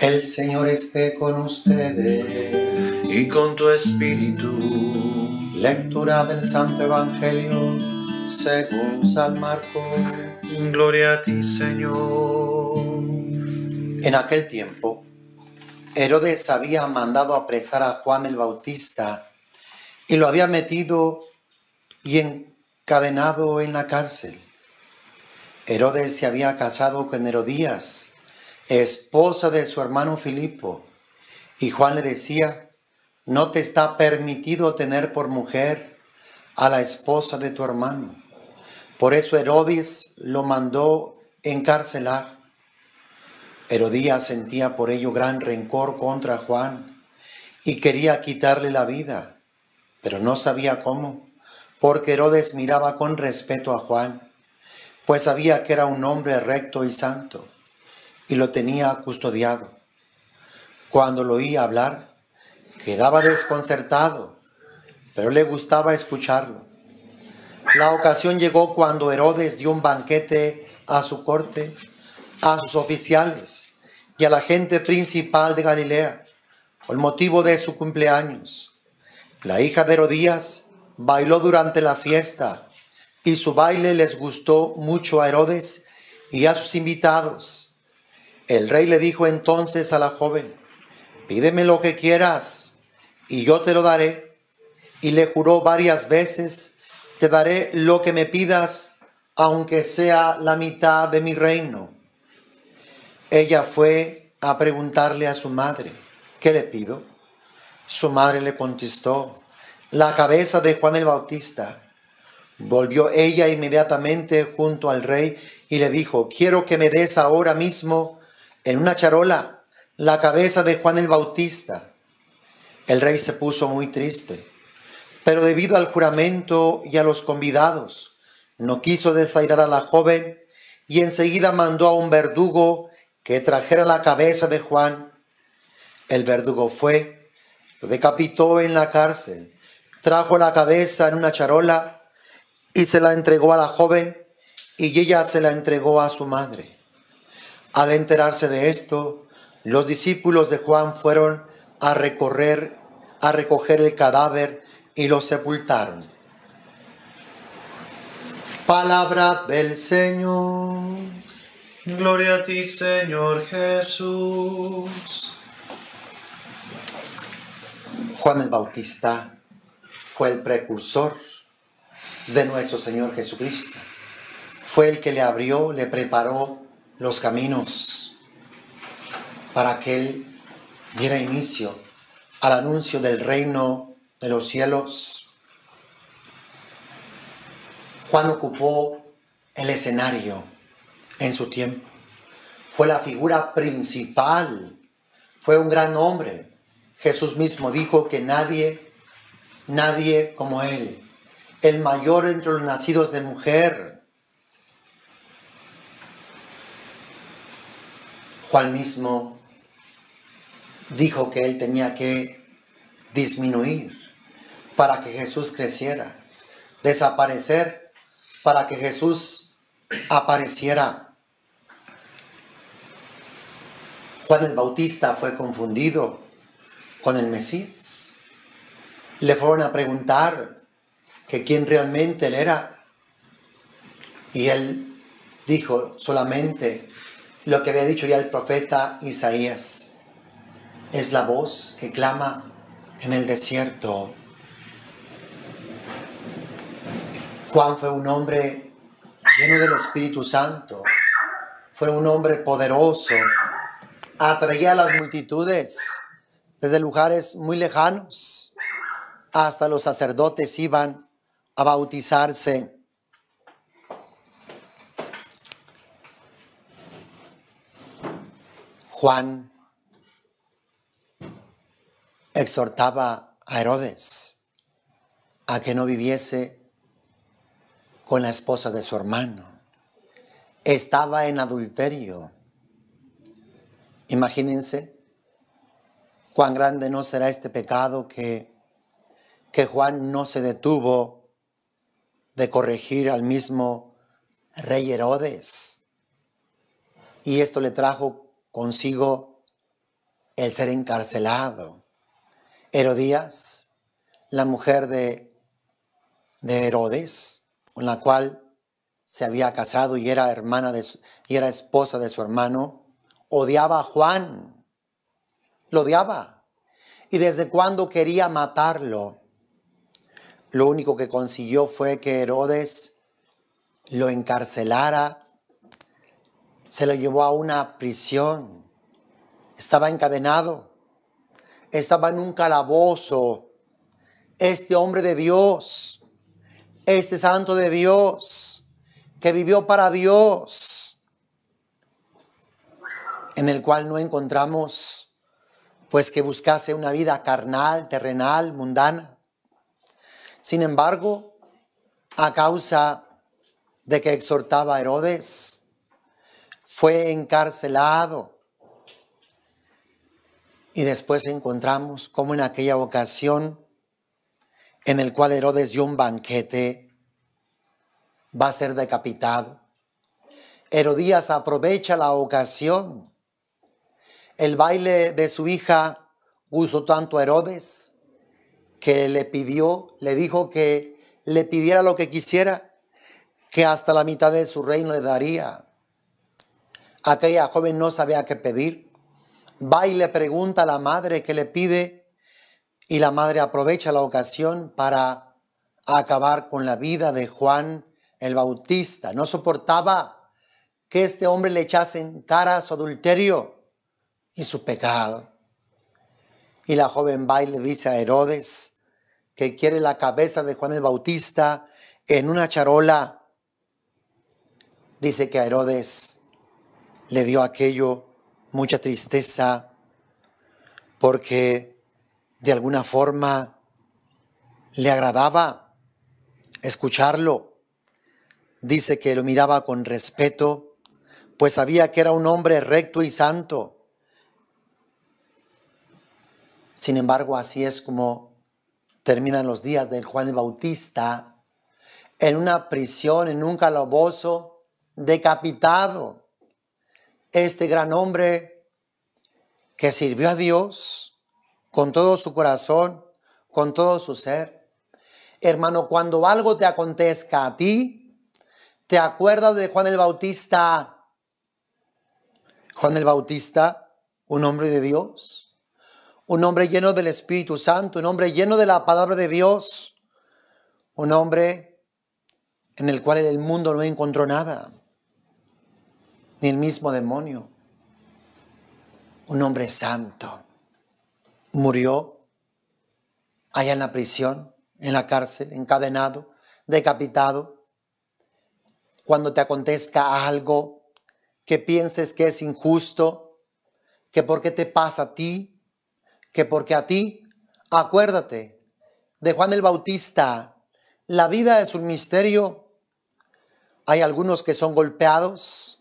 El Señor esté con ustedes. Y con tu espíritu. Lectura del Santo Evangelio según San Marcos. Gloria a ti, Señor. En aquel tiempo, Herodes había mandado apresar a Juan el Bautista y lo había metido y encadenado en la cárcel. Herodes se había casado con Herodías esposa de su hermano Filipo. Y Juan le decía, no te está permitido tener por mujer a la esposa de tu hermano. Por eso Herodes lo mandó encarcelar. Herodías sentía por ello gran rencor contra Juan y quería quitarle la vida, pero no sabía cómo, porque Herodes miraba con respeto a Juan, pues sabía que era un hombre recto y santo y lo tenía custodiado. Cuando lo oía hablar, quedaba desconcertado, pero le gustaba escucharlo. La ocasión llegó cuando Herodes dio un banquete a su corte, a sus oficiales y a la gente principal de Galilea, por motivo de su cumpleaños. La hija de Herodías bailó durante la fiesta y su baile les gustó mucho a Herodes y a sus invitados el rey le dijo entonces a la joven, pídeme lo que quieras y yo te lo daré. Y le juró varias veces, te daré lo que me pidas, aunque sea la mitad de mi reino. Ella fue a preguntarle a su madre, ¿qué le pido? Su madre le contestó, la cabeza de Juan el Bautista. Volvió ella inmediatamente junto al rey y le dijo, quiero que me des ahora mismo en una charola la cabeza de Juan el Bautista. El rey se puso muy triste, pero debido al juramento y a los convidados, no quiso desairar a la joven y enseguida mandó a un verdugo que trajera la cabeza de Juan. El verdugo fue, lo decapitó en la cárcel, trajo la cabeza en una charola y se la entregó a la joven y ella se la entregó a su madre. Al enterarse de esto, los discípulos de Juan fueron a recorrer, a recoger el cadáver y lo sepultaron. Palabra del Señor. Gloria a ti, Señor Jesús. Juan el Bautista fue el precursor de nuestro Señor Jesucristo. Fue el que le abrió, le preparó los caminos para que Él diera inicio al anuncio del reino de los cielos. Juan ocupó el escenario en su tiempo. Fue la figura principal. Fue un gran hombre. Jesús mismo dijo que nadie, nadie como Él, el mayor entre los nacidos de mujer, Juan mismo dijo que él tenía que disminuir para que Jesús creciera, desaparecer para que Jesús apareciera. Juan el Bautista fue confundido con el Mesías. Le fueron a preguntar que quién realmente él era. Y él dijo solamente lo que había dicho ya el profeta Isaías. Es la voz que clama en el desierto. Juan fue un hombre lleno del Espíritu Santo. Fue un hombre poderoso. Atraía a las multitudes desde lugares muy lejanos. Hasta los sacerdotes iban a bautizarse. Juan exhortaba a Herodes a que no viviese con la esposa de su hermano. Estaba en adulterio. Imagínense cuán grande no será este pecado que, que Juan no se detuvo de corregir al mismo rey Herodes. Y esto le trajo consigo el ser encarcelado. Herodías, la mujer de, de Herodes, con la cual se había casado y era hermana de y era esposa de su hermano, odiaba a Juan. Lo odiaba. Y desde cuando quería matarlo, lo único que consiguió fue que Herodes lo encarcelara se lo llevó a una prisión. Estaba encadenado. Estaba en un calabozo. Este hombre de Dios, este santo de Dios, que vivió para Dios, en el cual no encontramos pues que buscase una vida carnal, terrenal, mundana. Sin embargo, a causa de que exhortaba a Herodes, fue encarcelado. Y después encontramos como en aquella ocasión en el cual Herodes dio un banquete, va a ser decapitado. Herodías aprovecha la ocasión. El baile de su hija gustó tanto a Herodes que le pidió, le dijo que le pidiera lo que quisiera, que hasta la mitad de su reino le daría. Aquella joven no sabía qué pedir. Va y le pregunta a la madre qué le pide y la madre aprovecha la ocasión para acabar con la vida de Juan el Bautista. No soportaba que este hombre le echase en cara su adulterio y su pecado. Y la joven va y le dice a Herodes que quiere la cabeza de Juan el Bautista en una charola. Dice que a Herodes le dio aquello mucha tristeza porque de alguna forma le agradaba escucharlo. Dice que lo miraba con respeto, pues sabía que era un hombre recto y santo. Sin embargo, así es como terminan los días del Juan el Bautista, en una prisión, en un calabozo, decapitado este gran hombre que sirvió a Dios con todo su corazón, con todo su ser. Hermano, cuando algo te acontezca a ti, ¿te acuerdas de Juan el Bautista? Juan el Bautista, un hombre de Dios, un hombre lleno del Espíritu Santo, un hombre lleno de la palabra de Dios, un hombre en el cual el mundo no encontró nada ni el mismo demonio. Un hombre santo murió allá en la prisión, en la cárcel, encadenado, decapitado. Cuando te acontezca algo que pienses que es injusto, que porque te pasa a ti, que porque a ti, acuérdate de Juan el Bautista. La vida es un misterio. Hay algunos que son golpeados,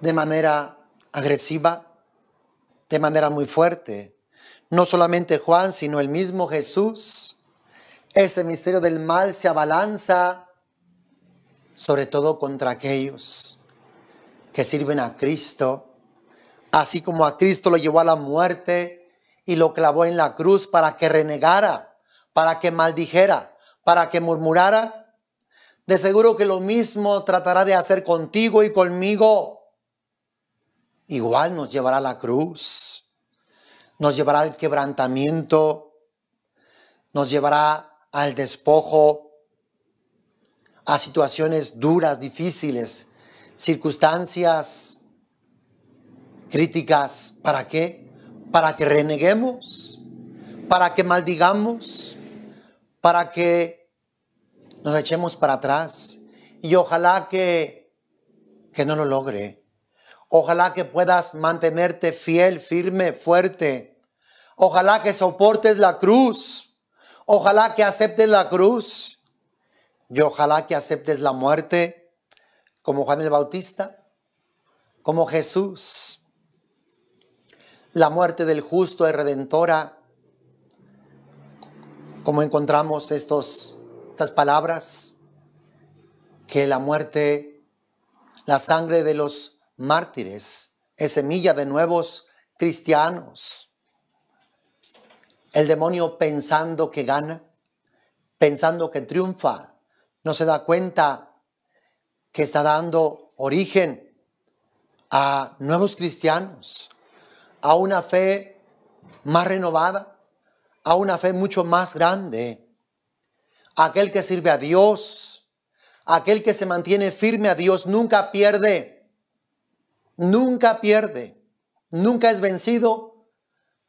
de manera agresiva, de manera muy fuerte. No solamente Juan, sino el mismo Jesús. Ese misterio del mal se abalanza sobre todo contra aquellos que sirven a Cristo, así como a Cristo lo llevó a la muerte y lo clavó en la cruz para que renegara, para que maldijera, para que murmurara. De seguro que lo mismo tratará de hacer contigo y conmigo igual nos llevará a la cruz, nos llevará al quebrantamiento, nos llevará al despojo, a situaciones duras, difíciles, circunstancias críticas. ¿Para qué? Para que reneguemos, para que maldigamos, para que nos echemos para atrás. Y ojalá que, que no lo logre Ojalá que puedas mantenerte fiel, firme, fuerte. Ojalá que soportes la cruz. Ojalá que aceptes la cruz. Y ojalá que aceptes la muerte como Juan el Bautista, como Jesús. La muerte del justo es redentora, como encontramos estos, estas palabras, que la muerte, la sangre de los mártires es semilla de nuevos cristianos. El demonio pensando que gana, pensando que triunfa, no se da cuenta que está dando origen a nuevos cristianos, a una fe más renovada, a una fe mucho más grande. Aquel que sirve a Dios, aquel que se mantiene firme a Dios, nunca pierde nunca pierde, nunca es vencido,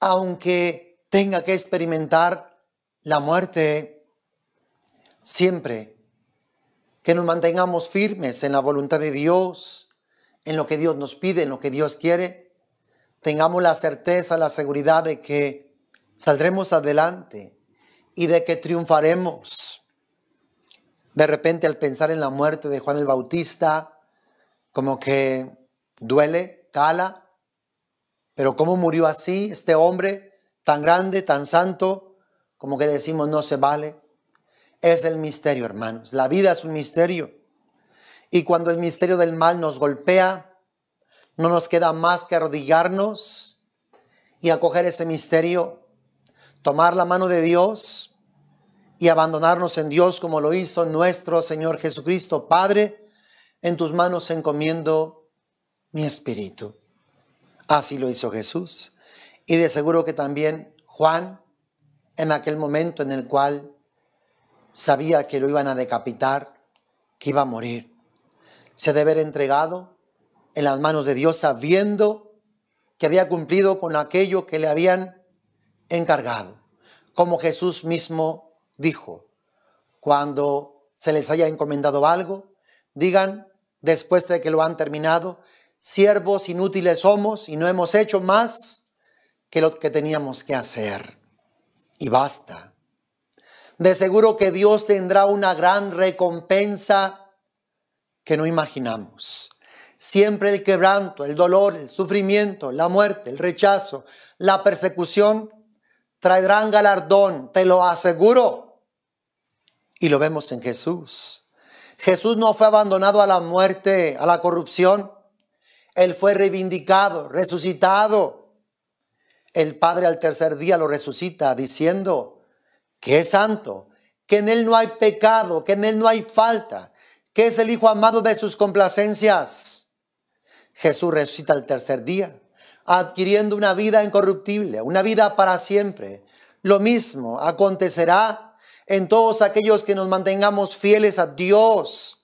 aunque tenga que experimentar la muerte siempre. Que nos mantengamos firmes en la voluntad de Dios, en lo que Dios nos pide, en lo que Dios quiere. Tengamos la certeza, la seguridad de que saldremos adelante y de que triunfaremos. De repente al pensar en la muerte de Juan el Bautista, como que duele, cala, pero ¿cómo murió así este hombre tan grande, tan santo? Como que decimos, no se vale. Es el misterio, hermanos. La vida es un misterio. Y cuando el misterio del mal nos golpea, no nos queda más que arrodillarnos y acoger ese misterio, tomar la mano de Dios y abandonarnos en Dios como lo hizo nuestro Señor Jesucristo. Padre, en tus manos encomiendo mi espíritu. Así lo hizo Jesús. Y de seguro que también Juan, en aquel momento en el cual sabía que lo iban a decapitar, que iba a morir, se debe haber entregado en las manos de Dios sabiendo que había cumplido con aquello que le habían encargado. Como Jesús mismo dijo, cuando se les haya encomendado algo, digan después de que lo han terminado, siervos inútiles somos y no hemos hecho más que lo que teníamos que hacer. Y basta. De seguro que Dios tendrá una gran recompensa que no imaginamos. Siempre el quebranto, el dolor, el sufrimiento, la muerte, el rechazo, la persecución traerán galardón, te lo aseguro. Y lo vemos en Jesús. Jesús no fue abandonado a la muerte, a la corrupción. Él fue reivindicado, resucitado. El Padre al tercer día lo resucita diciendo que es santo, que en Él no hay pecado, que en Él no hay falta, que es el Hijo amado de sus complacencias. Jesús resucita al tercer día, adquiriendo una vida incorruptible, una vida para siempre. Lo mismo acontecerá en todos aquellos que nos mantengamos fieles a Dios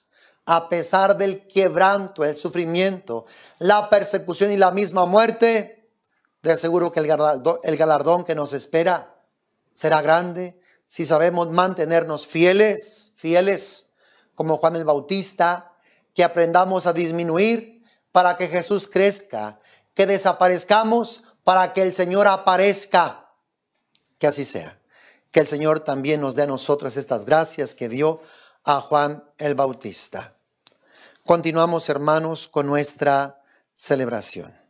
a pesar del quebranto, el sufrimiento, la persecución y la misma muerte, de aseguro que el galardón, el galardón que nos espera será grande si sabemos mantenernos fieles, fieles, como Juan el Bautista, que aprendamos a disminuir para que Jesús crezca, que desaparezcamos para que el Señor aparezca. Que así sea. Que el Señor también nos dé a nosotros estas gracias que dio a Juan el Bautista. Continuamos, hermanos, con nuestra celebración.